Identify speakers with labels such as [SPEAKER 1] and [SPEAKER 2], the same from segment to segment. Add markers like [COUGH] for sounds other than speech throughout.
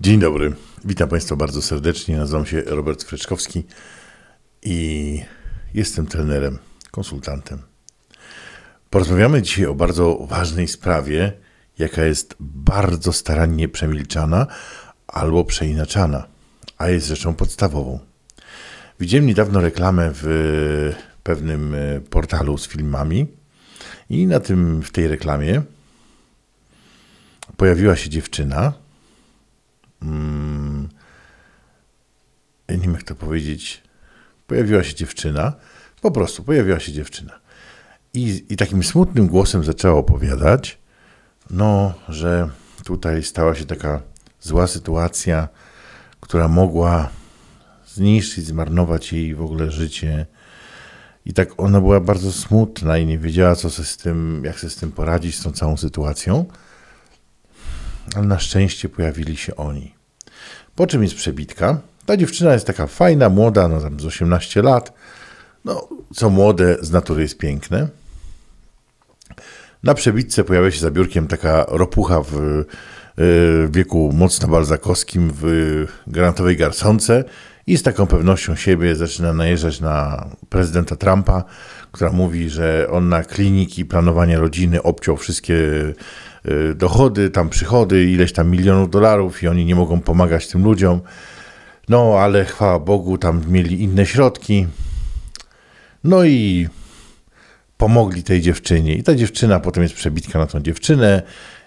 [SPEAKER 1] Dzień dobry, witam Państwa bardzo serdecznie. Nazywam się Robert Fryczkowski i jestem trenerem, konsultantem. Porozmawiamy dzisiaj o bardzo ważnej sprawie, jaka jest bardzo starannie przemilczana albo przeinaczana, a jest rzeczą podstawową. Widziałem niedawno reklamę w pewnym e, portalu z filmami i na tym, w tej reklamie pojawiła się dziewczyna, mm, nie wiem jak to powiedzieć, pojawiła się dziewczyna, po prostu pojawiła się dziewczyna. I, i takim smutnym głosem zaczęła opowiadać, no, że tutaj stała się taka zła sytuacja, która mogła zniszczyć, zmarnować jej w ogóle życie. I tak ona była bardzo smutna i nie wiedziała, co z tym, jak się z tym poradzić, z tą całą sytuacją. Ale na szczęście pojawili się oni. Po czym jest przebitka? Ta dziewczyna jest taka fajna, młoda, no tam z 18 lat. No, co młode z natury jest piękne. Na przebitce pojawia się za biurkiem taka ropucha w y, wieku mocno balzakowskim, w granatowej garsonce i z taką pewnością siebie zaczyna najeżdżać na prezydenta Trumpa, która mówi, że on na kliniki planowania rodziny obciął wszystkie Y, dochody, tam przychody, ileś tam milionów dolarów i oni nie mogą pomagać tym ludziom. No, ale chwała Bogu, tam mieli inne środki. No i pomogli tej dziewczynie. I ta dziewczyna potem jest przebitka na tą dziewczynę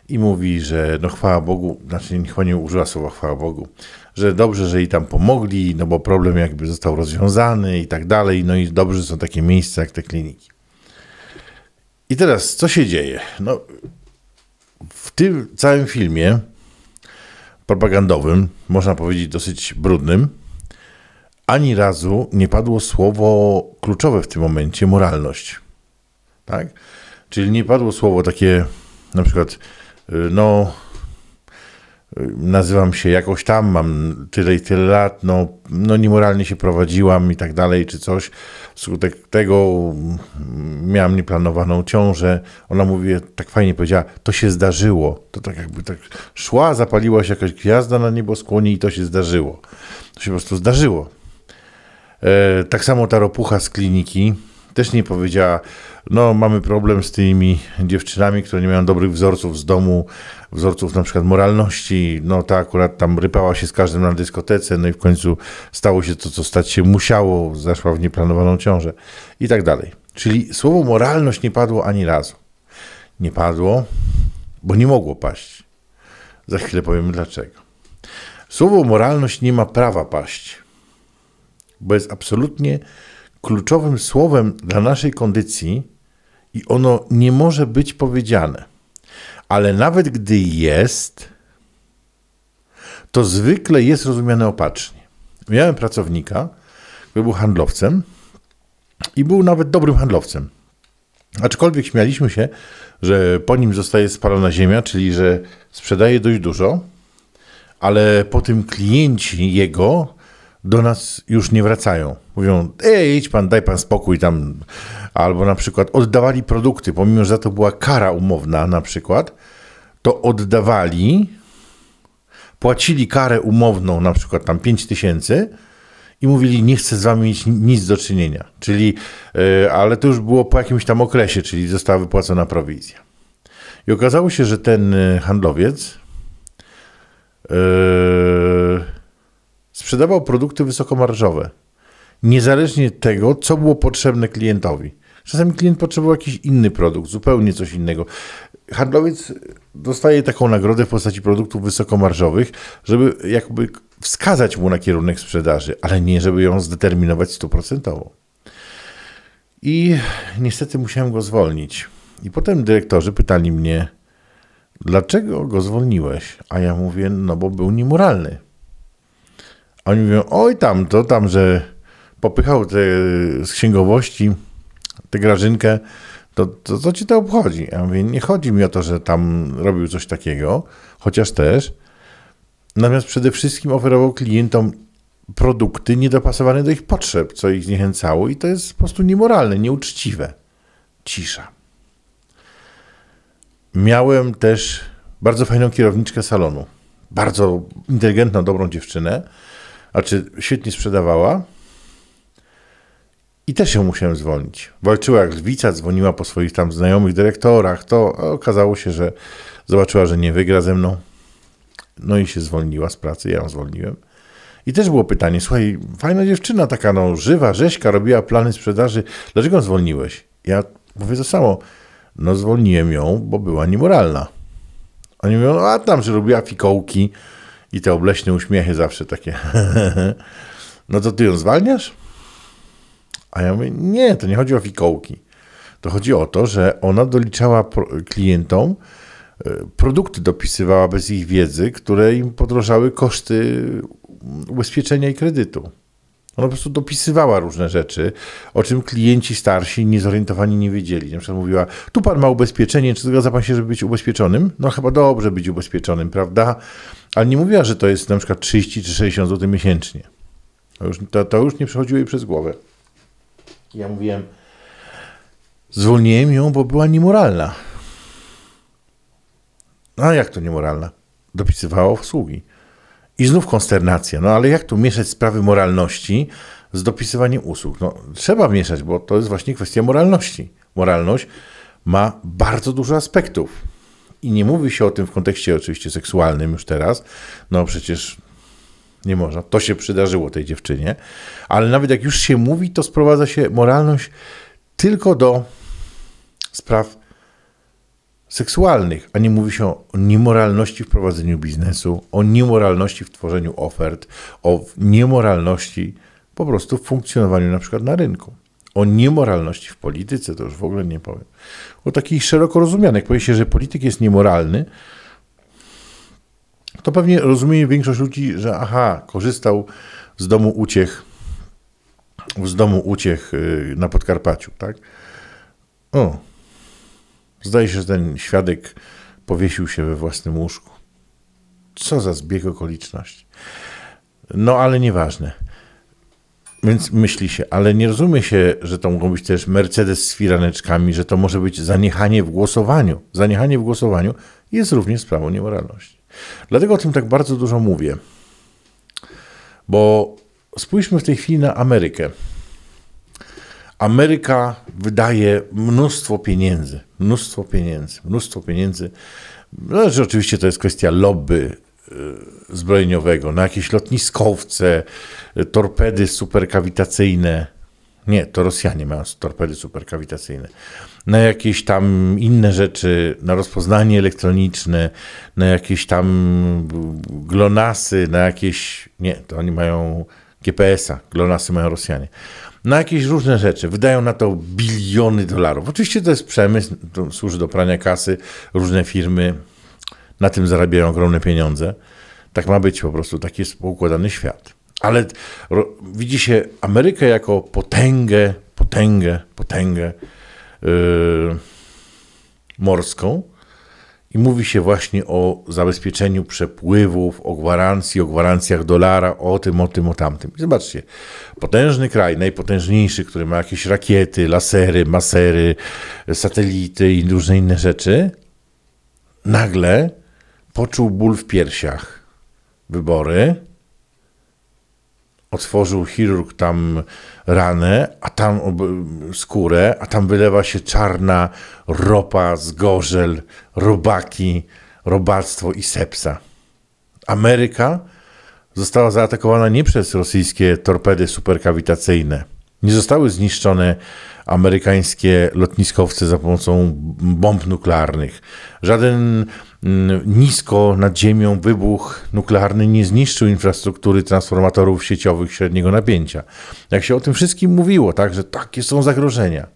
[SPEAKER 1] i mówi, że no chwała Bogu, znaczy chyba nie użyła słowa chwała Bogu, że dobrze, że jej tam pomogli, no bo problem jakby został rozwiązany i tak dalej. No i dobrze są takie miejsca jak te kliniki. I teraz co się dzieje? No, w tym całym filmie propagandowym, można powiedzieć dosyć brudnym, ani razu nie padło słowo kluczowe w tym momencie moralność. Tak? Czyli nie padło słowo takie na przykład y, no nazywam się jakoś tam, mam tyle i tyle lat, no, no niemoralnie się prowadziłam i tak dalej, czy coś. Wskutek tego mm, miałam nieplanowaną ciążę. Ona mówi, tak fajnie powiedziała, to się zdarzyło. To tak jakby tak szła, zapaliła się jakaś gwiazda na nieboskłonie i to się zdarzyło. To się po prostu zdarzyło. E, tak samo ta ropucha z kliniki, też nie powiedziała, no mamy problem z tymi dziewczynami, które nie mają dobrych wzorców z domu, wzorców na przykład moralności, no ta akurat tam rypała się z każdym na dyskotece, no i w końcu stało się to, co stać się musiało, zaszła w nieplanowaną ciążę i tak dalej. Czyli słowo moralność nie padło ani razu. Nie padło, bo nie mogło paść. Za chwilę powiemy dlaczego. Słowo moralność nie ma prawa paść, bo jest absolutnie kluczowym słowem dla naszej kondycji i ono nie może być powiedziane. Ale nawet gdy jest, to zwykle jest rozumiane opacznie. Miałem pracownika, który był handlowcem i był nawet dobrym handlowcem. Aczkolwiek śmialiśmy się, że po nim zostaje spalona ziemia, czyli że sprzedaje dość dużo, ale po tym klienci jego do nas już nie wracają. Mówią, ej, idź pan, daj pan spokój tam. Albo na przykład oddawali produkty, pomimo, że za to była kara umowna na przykład, to oddawali, płacili karę umowną, na przykład tam 5 tysięcy i mówili, nie chcę z wami mieć nic do czynienia. Czyli, yy, ale to już było po jakimś tam okresie, czyli została wypłacona prowizja. I okazało się, że ten e, handlowiec yy, Sprzedawał produkty wysokomarżowe, niezależnie od tego, co było potrzebne klientowi. Czasami klient potrzebował jakiś inny produkt, zupełnie coś innego. Handlowiec dostaje taką nagrodę w postaci produktów wysokomarżowych, żeby jakby wskazać mu na kierunek sprzedaży, ale nie żeby ją zdeterminować stuprocentowo. I niestety musiałem go zwolnić. I potem dyrektorzy pytali mnie, dlaczego go zwolniłeś? A ja mówię, no bo był niemoralny oni mówią, oj tam, to tam, że popychał te, y, z księgowości tę grażynkę, to, to co ci to obchodzi? Ja mówię, nie chodzi mi o to, że tam robił coś takiego, chociaż też. Natomiast przede wszystkim oferował klientom produkty niedopasowane do ich potrzeb, co ich zniechęcało i to jest po prostu niemoralne, nieuczciwe. Cisza. Miałem też bardzo fajną kierowniczkę salonu. Bardzo inteligentną, dobrą dziewczynę a czy świetnie sprzedawała. I też się musiałem zwolnić. Walczyła jak lwica, dzwoniła po swoich tam znajomych dyrektorach, to okazało się, że zobaczyła, że nie wygra ze mną. No i się zwolniła z pracy, ja ją zwolniłem. I też było pytanie, słuchaj, fajna dziewczyna, taka no żywa, rzeźka, robiła plany sprzedaży, dlaczego ją zwolniłeś? Ja mówię to samo, no zwolniłem ją, bo była niemoralna. Oni mówią, no, a tam, że robiła fikołki, i te obleśne uśmiechy zawsze takie. [LAUGHS] no to ty ją zwalniasz? A ja mówię, nie, to nie chodzi o fikołki. To chodzi o to, że ona doliczała klientom, e, produkty dopisywała bez ich wiedzy, które im podrożały koszty ubezpieczenia i kredytu. Ona po prostu dopisywała różne rzeczy, o czym klienci starsi, niezorientowani nie wiedzieli. Na przykład mówiła, tu pan ma ubezpieczenie, czy zgadza pan się, żeby być ubezpieczonym? No chyba dobrze być ubezpieczonym, prawda? Ale nie mówiła, że to jest na przykład 30 czy 60 zł miesięcznie. To już, to, to już nie przechodziło jej przez głowę. Ja mówiłem, zwolniłem ją, bo była niemoralna. No, a jak to niemoralna? Dopisywała obsługi. I znów konsternacja. No ale jak tu mieszać sprawy moralności z dopisywaniem usług? No trzeba mieszać, bo to jest właśnie kwestia moralności. Moralność ma bardzo dużo aspektów. I nie mówi się o tym w kontekście oczywiście seksualnym już teraz. No przecież nie można. To się przydarzyło tej dziewczynie. Ale nawet jak już się mówi, to sprowadza się moralność tylko do spraw seksualnych, a nie mówi się o niemoralności w prowadzeniu biznesu, o niemoralności w tworzeniu ofert, o niemoralności po prostu w funkcjonowaniu na przykład na rynku. O niemoralności w polityce to już w ogóle nie powiem. O takich szeroko rozumianych. Powie się, że polityk jest niemoralny, to pewnie rozumie większość ludzi, że aha, korzystał z domu uciech, z domu uciech y, na Podkarpaciu, tak? O, Zdaje się, że ten świadek powiesił się we własnym łóżku. Co za zbieg okoliczności. No ale nieważne. Więc myśli się, ale nie rozumie się, że to mogą być też Mercedes z firaneczkami, że to może być zaniechanie w głosowaniu. Zaniechanie w głosowaniu jest również sprawą niemoralności. Dlatego o tym tak bardzo dużo mówię. Bo spójrzmy w tej chwili na Amerykę. Ameryka wydaje mnóstwo pieniędzy, mnóstwo pieniędzy, mnóstwo pieniędzy. No, że oczywiście to jest kwestia lobby y, zbrojeniowego, na jakieś lotniskowce, y, torpedy superkawitacyjne. Nie, to Rosjanie mają torpedy superkawitacyjne. Na jakieś tam inne rzeczy, na rozpoznanie elektroniczne, na jakieś tam glonasy, na jakieś. Nie, to oni mają GPS-a, GLONASSy mają Rosjanie, na jakieś różne rzeczy. Wydają na to biliony dolarów. Oczywiście to jest przemysł, to służy do prania kasy, różne firmy na tym zarabiają ogromne pieniądze. Tak ma być po prostu, taki jest poukładany świat. Ale ro, widzi się Amerykę jako potęgę, potęgę, potęgę yy, morską, i mówi się właśnie o zabezpieczeniu przepływów, o gwarancji, o gwarancjach dolara, o tym, o tym, o tamtym. I zobaczcie, potężny kraj, najpotężniejszy, który ma jakieś rakiety, lasery, masery, satelity i różne inne rzeczy, nagle poczuł ból w piersiach. Wybory, otworzył chirurg tam ranę, a tam skórę, a tam wylewa się czarna ropa, zgorzel, robaki, robactwo i sepsa. Ameryka została zaatakowana nie przez rosyjskie torpedy superkawitacyjne. Nie zostały zniszczone amerykańskie lotniskowce za pomocą bomb nuklearnych. Żaden Mm, nisko nad ziemią wybuch nuklearny nie zniszczył infrastruktury transformatorów sieciowych średniego napięcia. Jak się o tym wszystkim mówiło, tak, że takie są zagrożenia.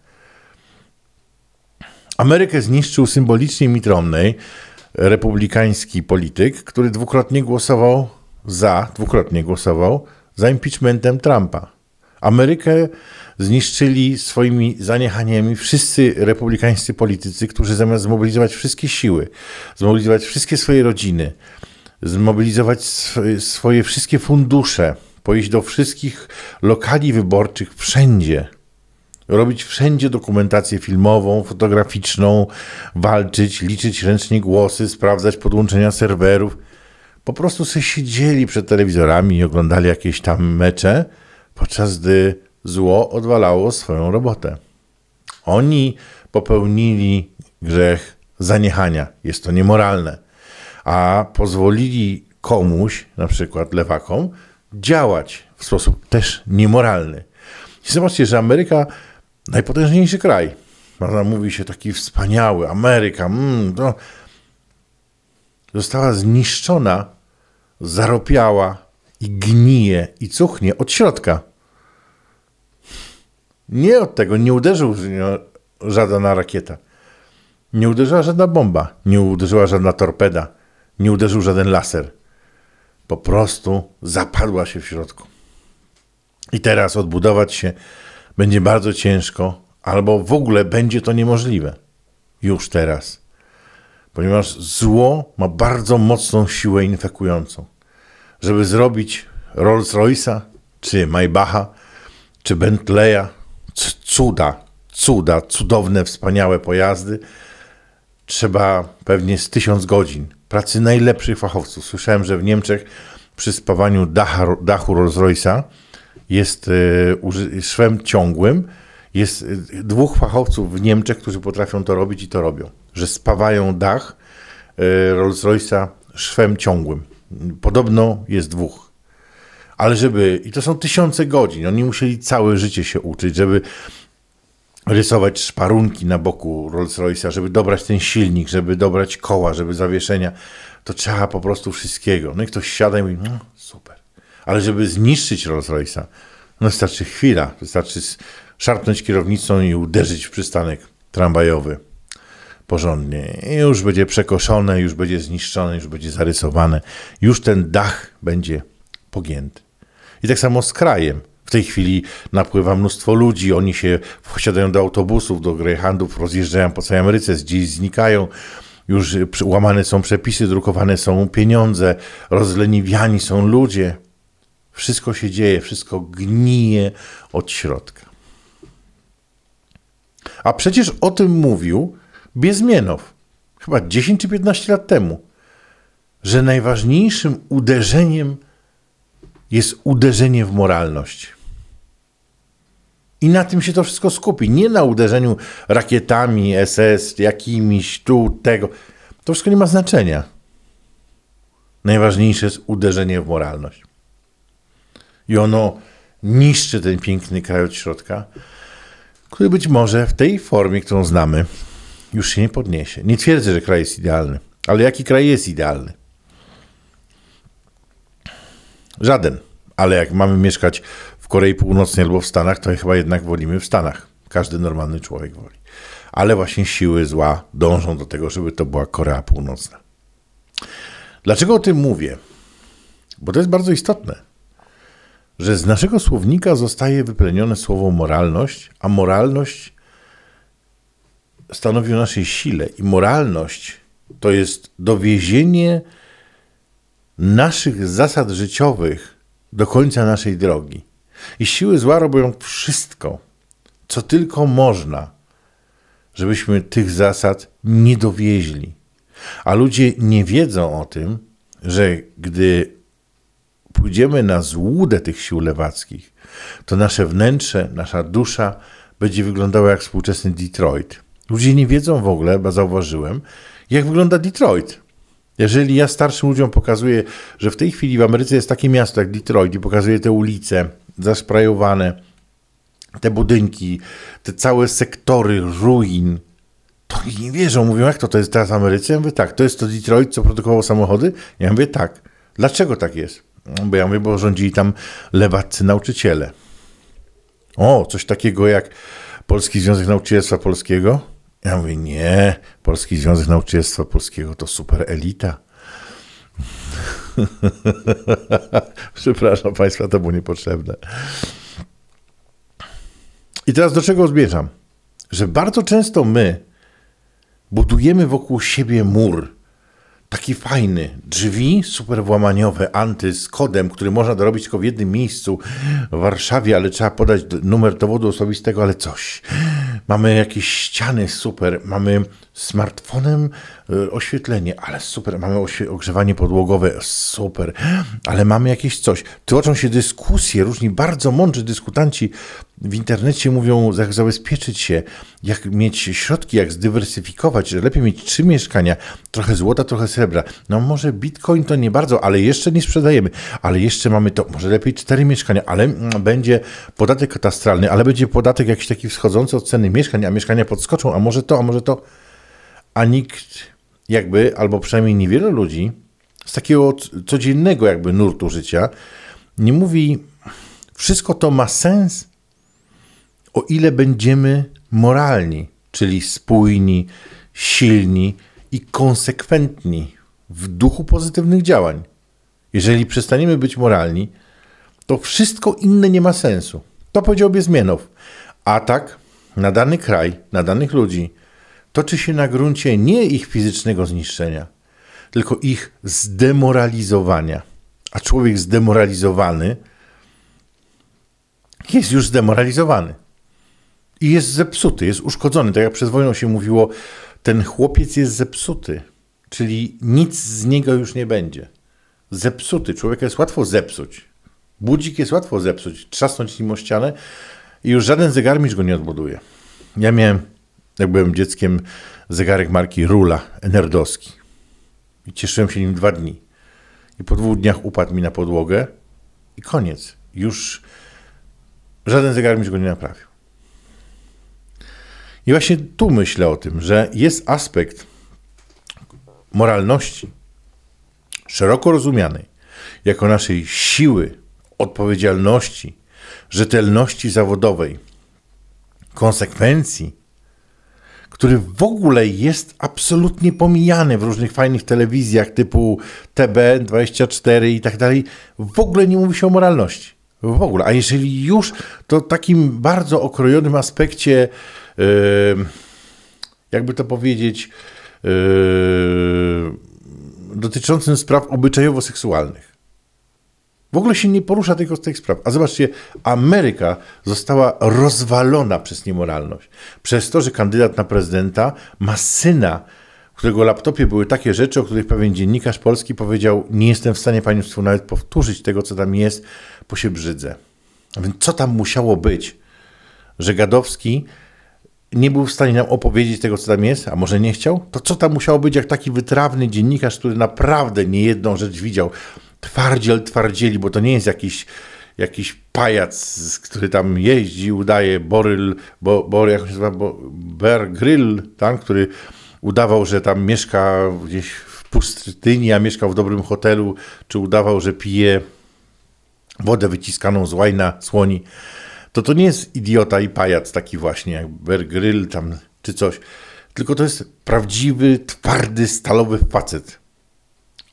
[SPEAKER 1] Amerykę zniszczył symbolicznie mitromnej republikański polityk, który dwukrotnie głosował za, dwukrotnie głosował za impeachmentem Trumpa. Amerykę zniszczyli swoimi zaniechaniami wszyscy republikańscy politycy, którzy zamiast zmobilizować wszystkie siły, zmobilizować wszystkie swoje rodziny, zmobilizować swoje wszystkie fundusze, pojść do wszystkich lokali wyborczych wszędzie, robić wszędzie dokumentację filmową, fotograficzną, walczyć, liczyć ręcznie głosy, sprawdzać podłączenia serwerów. Po prostu sobie siedzieli przed telewizorami i oglądali jakieś tam mecze, podczas gdy zło odwalało swoją robotę. Oni popełnili grzech zaniechania, jest to niemoralne, a pozwolili komuś, na przykład lewakom, działać w sposób też niemoralny. I zobaczcie, że Ameryka najpotężniejszy kraj. Można mówi się taki wspaniały, Ameryka, mm, została zniszczona, zaropiała i gnije i cuchnie od środka. Nie od tego, nie uderzył żadna rakieta. Nie uderzyła żadna bomba, nie uderzyła żadna torpeda, nie uderzył żaden laser. Po prostu zapadła się w środku. I teraz odbudować się będzie bardzo ciężko, albo w ogóle będzie to niemożliwe. Już teraz. Ponieważ zło ma bardzo mocną siłę infekującą żeby zrobić Rolls Royce'a, czy Maybacha, czy Bentleya. Cuda, cuda, cudowne, wspaniałe pojazdy. Trzeba pewnie z tysiąc godzin pracy najlepszych fachowców. Słyszałem, że w Niemczech przy spawaniu dachu Rolls Royce'a y, jest szwem ciągłym. Jest y, dwóch fachowców w Niemczech, którzy potrafią to robić i to robią. Że spawają dach y, Rolls Royce'a szwem ciągłym. Podobno jest dwóch. Ale żeby, i to są tysiące godzin, oni musieli całe życie się uczyć, żeby rysować szparunki na boku Rolls Royce'a, żeby dobrać ten silnik, żeby dobrać koła, żeby zawieszenia, to trzeba po prostu wszystkiego. No i ktoś siada i mówi, no super. Ale żeby zniszczyć Rolls Royce'a, no wystarczy chwila, wystarczy szarpnąć kierownicą i uderzyć w przystanek tramwajowy porządnie. już będzie przekoszone, już będzie zniszczone, już będzie zarysowane, już ten dach będzie pogięty. I tak samo z krajem. W tej chwili napływa mnóstwo ludzi, oni się wsiadają do autobusów, do greyhandów, rozjeżdżają po całej Ameryce, gdzieś znikają. Już łamane są przepisy, drukowane są pieniądze, rozleniwiani są ludzie. Wszystko się dzieje, wszystko gnije od środka. A przecież o tym mówił Biezmienow, chyba 10 czy 15 lat temu, że najważniejszym uderzeniem jest uderzenie w moralność. I na tym się to wszystko skupi. Nie na uderzeniu rakietami, SS, jakimiś tu, tego. To wszystko nie ma znaczenia. Najważniejsze jest uderzenie w moralność. I ono niszczy ten piękny kraj od środka, który być może w tej formie, którą znamy, już się nie podniesie. Nie twierdzę, że kraj jest idealny, ale jaki kraj jest idealny? Żaden. Ale jak mamy mieszkać w Korei Północnej albo w Stanach, to chyba jednak wolimy w Stanach. Każdy normalny człowiek woli. Ale właśnie siły zła dążą do tego, żeby to była Korea Północna. Dlaczego o tym mówię? Bo to jest bardzo istotne, że z naszego słownika zostaje wyplenione słowo moralność, a moralność stanowi o naszej sile i moralność to jest dowiezienie naszych zasad życiowych do końca naszej drogi. I siły zła robią wszystko, co tylko można, żebyśmy tych zasad nie dowieźli. A ludzie nie wiedzą o tym, że gdy pójdziemy na złudę tych sił lewackich, to nasze wnętrze, nasza dusza będzie wyglądała jak współczesny Detroit. Ludzie nie wiedzą w ogóle, bo zauważyłem, jak wygląda Detroit. Jeżeli ja starszym ludziom pokazuję, że w tej chwili w Ameryce jest takie miasto jak Detroit i pokazuję te ulice zasprajowane, te budynki, te całe sektory ruin, to nie wierzą. Mówią, jak to, to jest teraz w Ameryce? Ja mówię, tak. To jest to Detroit, co produkowało samochody? Ja mówię, tak. Dlaczego tak jest? Bo ja mówię, bo rządzili tam lewacy nauczyciele. O, coś takiego jak Polski Związek Nauczycielstwa Polskiego ja mówię, nie, Polski Związek Nauczycielstwa Polskiego to super elita. [LAUGHS] Przepraszam Państwa, to było niepotrzebne. I teraz do czego zmierzam? Że bardzo często my budujemy wokół siebie mur. Taki fajny, drzwi super włamaniowe, anty z kodem, który można dorobić tylko w jednym miejscu w Warszawie, ale trzeba podać numer dowodu osobistego, ale coś mamy jakieś ściany super, mamy smartfonem E, oświetlenie, ale super, mamy ogrzewanie podłogowe, super, ale mamy jakieś coś. Tłoczą się dyskusje, różni bardzo mądrzy dyskutanci w internecie mówią, jak zabezpieczyć się, jak mieć środki, jak zdywersyfikować, że lepiej mieć trzy mieszkania, trochę złota, trochę srebra. No może bitcoin to nie bardzo, ale jeszcze nie sprzedajemy, ale jeszcze mamy to, może lepiej cztery mieszkania, ale mm, będzie podatek katastralny, ale będzie podatek jakiś taki wschodzący od ceny mieszkań, a mieszkania podskoczą, a może to, a może to. A nikt jakby, albo przynajmniej niewielu ludzi z takiego codziennego jakby nurtu życia nie mówi, wszystko to ma sens, o ile będziemy moralni, czyli spójni, silni i konsekwentni w duchu pozytywnych działań. Jeżeli przestaniemy być moralni, to wszystko inne nie ma sensu. To powiedział Biezmienow. Atak na dany kraj, na danych ludzi, toczy się na gruncie nie ich fizycznego zniszczenia, tylko ich zdemoralizowania. A człowiek zdemoralizowany jest już zdemoralizowany. I jest zepsuty, jest uszkodzony. Tak jak przed wojną się mówiło, ten chłopiec jest zepsuty, czyli nic z niego już nie będzie. Zepsuty. Człowieka jest łatwo zepsuć. Budzik jest łatwo zepsuć, trzasnąć nim o ścianę i już żaden zegarmistrz go nie odbuduje. Ja miałem jak byłem dzieckiem, zegarek marki Rula, nerdowski. I cieszyłem się nim dwa dni. I po dwóch dniach upadł mi na podłogę i koniec. Już żaden zegar mi go nie naprawił. I właśnie tu myślę o tym, że jest aspekt moralności, szeroko rozumianej, jako naszej siły, odpowiedzialności, rzetelności zawodowej, konsekwencji, który w ogóle jest absolutnie pomijany w różnych fajnych telewizjach typu TB24 i tak dalej, w ogóle nie mówi się o moralności. W ogóle. A jeżeli już, to takim bardzo okrojonym aspekcie, jakby to powiedzieć, dotyczącym spraw obyczajowo-seksualnych. W ogóle się nie porusza tylko tych spraw. A zobaczcie, Ameryka została rozwalona przez niemoralność. Przez to, że kandydat na prezydenta ma syna, którego laptopie były takie rzeczy, o których pewien dziennikarz polski powiedział: Nie jestem w stanie państwu nawet powtórzyć tego, co tam jest, bo się brzydzę. A więc co tam musiało być, że Gadowski nie był w stanie nam opowiedzieć tego, co tam jest, a może nie chciał? To co tam musiało być, jak taki wytrawny dziennikarz, który naprawdę niejedną rzecz widział, twardziel twardzieli, bo to nie jest jakiś jakiś pajac, który tam jeździ, udaje Boryl, bo, bo jak się nazywa, bo, Bear Grill, tam, który udawał, że tam mieszka gdzieś w pustyni, a mieszkał w dobrym hotelu, czy udawał, że pije wodę wyciskaną z łajna słoni, to to nie jest idiota i pajac taki właśnie, jak Bear Grill tam, czy coś, tylko to jest prawdziwy, twardy, stalowy facet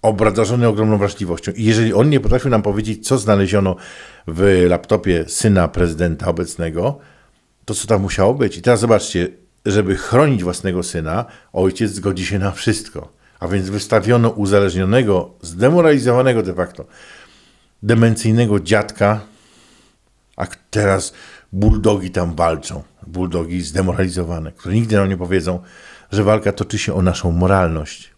[SPEAKER 1] obradorzony ogromną wrażliwością. I jeżeli on nie potrafił nam powiedzieć, co znaleziono w laptopie syna prezydenta obecnego, to co tam musiało być? I teraz zobaczcie, żeby chronić własnego syna, ojciec zgodzi się na wszystko. A więc wystawiono uzależnionego, zdemoralizowanego de facto, demencyjnego dziadka, a teraz buldogi tam walczą. Buldogi zdemoralizowane, które nigdy nam nie powiedzą, że walka toczy się o naszą moralność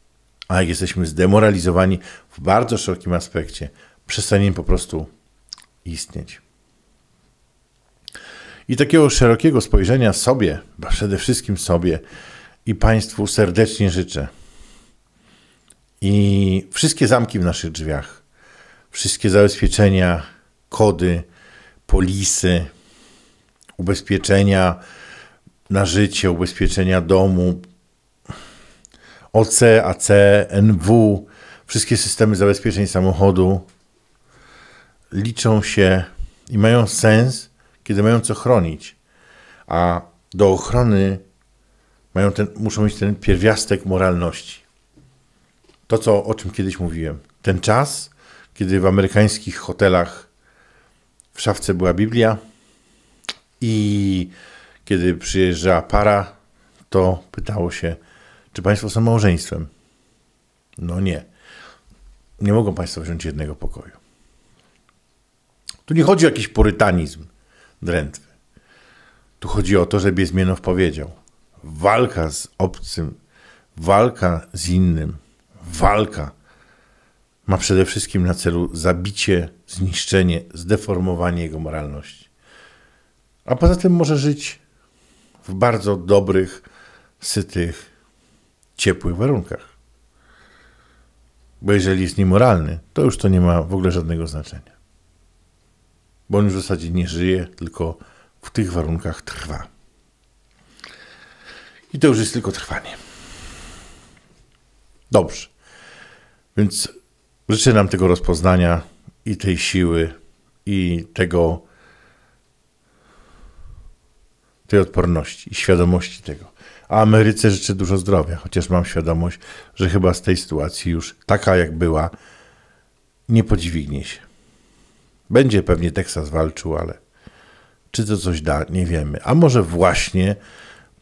[SPEAKER 1] a jak jesteśmy zdemoralizowani w bardzo szerokim aspekcie, przestaniemy po prostu istnieć. I takiego szerokiego spojrzenia sobie, przede wszystkim sobie i Państwu serdecznie życzę. I wszystkie zamki w naszych drzwiach, wszystkie zabezpieczenia, kody, polisy, ubezpieczenia na życie, ubezpieczenia domu, OC, AC, NW, wszystkie systemy zabezpieczeń samochodu liczą się i mają sens, kiedy mają co chronić, a do ochrony mają ten, muszą mieć ten pierwiastek moralności. To, co, o czym kiedyś mówiłem. Ten czas, kiedy w amerykańskich hotelach w szafce była Biblia i kiedy przyjeżdża para, to pytało się, czy państwo są małżeństwem? No nie. Nie mogą państwo wziąć jednego pokoju. Tu nie chodzi o jakiś purytanizm drętwy. Tu chodzi o to, że Biezmienow powiedział: walka z obcym, walka z innym, walka ma przede wszystkim na celu zabicie, zniszczenie, zdeformowanie jego moralności. A poza tym może żyć w bardzo dobrych, sytych, ciepłych warunkach. Bo jeżeli jest niemoralny, to już to nie ma w ogóle żadnego znaczenia. Bo on już w zasadzie nie żyje, tylko w tych warunkach trwa. I to już jest tylko trwanie. Dobrze. Więc życzę nam tego rozpoznania i tej siły, i tego, tej odporności, i świadomości tego a Ameryce życzę dużo zdrowia, chociaż mam świadomość, że chyba z tej sytuacji już taka jak była, nie podźwignie się. Będzie pewnie Teksas walczył, ale czy to coś da, nie wiemy. A może właśnie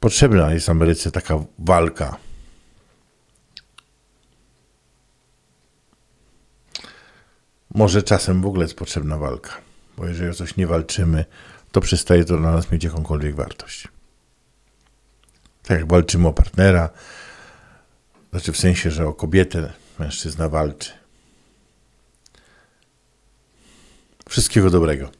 [SPEAKER 1] potrzebna jest Ameryce taka walka. Może czasem w ogóle jest potrzebna walka, bo jeżeli o coś nie walczymy, to przestaje to dla nas mieć jakąkolwiek wartość. Tak jak walczymy o partnera, znaczy w sensie, że o kobietę mężczyzna walczy. Wszystkiego dobrego.